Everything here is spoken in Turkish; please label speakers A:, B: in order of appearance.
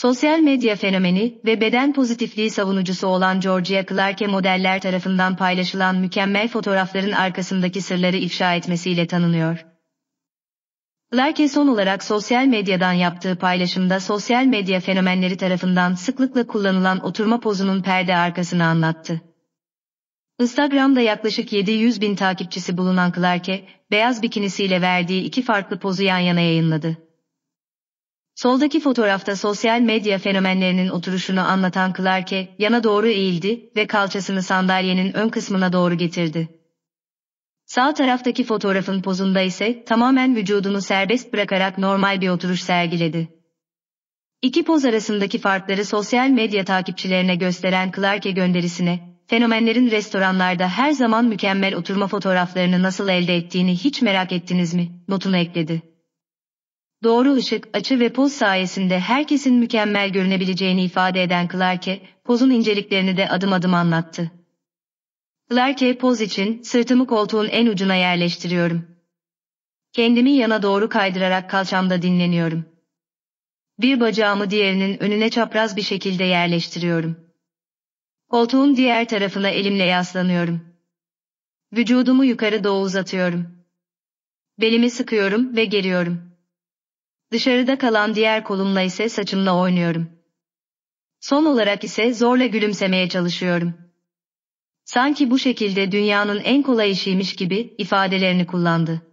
A: Sosyal medya fenomeni ve beden pozitifliği savunucusu olan Georgia Clarke modeller tarafından paylaşılan mükemmel fotoğrafların arkasındaki sırları ifşa etmesiyle tanınıyor. Clarke son olarak sosyal medyadan yaptığı paylaşımda sosyal medya fenomenleri tarafından sıklıkla kullanılan oturma pozunun perde arkasını anlattı. Instagram'da yaklaşık 700 bin takipçisi bulunan Clarke, beyaz bikinisiyle verdiği iki farklı pozu yan yana yayınladı. Soldaki fotoğrafta sosyal medya fenomenlerinin oturuşunu anlatan Clarke yana doğru eğildi ve kalçasını sandalyenin ön kısmına doğru getirdi. Sağ taraftaki fotoğrafın pozunda ise tamamen vücudunu serbest bırakarak normal bir oturuş sergiledi. İki poz arasındaki farkları sosyal medya takipçilerine gösteren Clarke gönderisine, fenomenlerin restoranlarda her zaman mükemmel oturma fotoğraflarını nasıl elde ettiğini hiç merak ettiniz mi, notunu ekledi doğru ışık, açı ve poz sayesinde herkesin mükemmel görünebileceğini ifade eden Clarke, pozun inceliklerini de adım adım anlattı. Clarke poz için sırtımı koltuğun en ucuna yerleştiriyorum. Kendimi yana doğru kaydırarak kalçamda dinleniyorum. Bir bacağımı diğerinin önüne çapraz bir şekilde yerleştiriyorum. Koltuğun diğer tarafına elimle yaslanıyorum. Vücudumu yukarı doğru uzatıyorum. Belimi sıkıyorum ve geriyorum. Dışarıda kalan diğer kolumla ise saçımla oynuyorum. Son olarak ise zorla gülümsemeye çalışıyorum. Sanki bu şekilde dünyanın en kolay işiymiş gibi ifadelerini kullandı.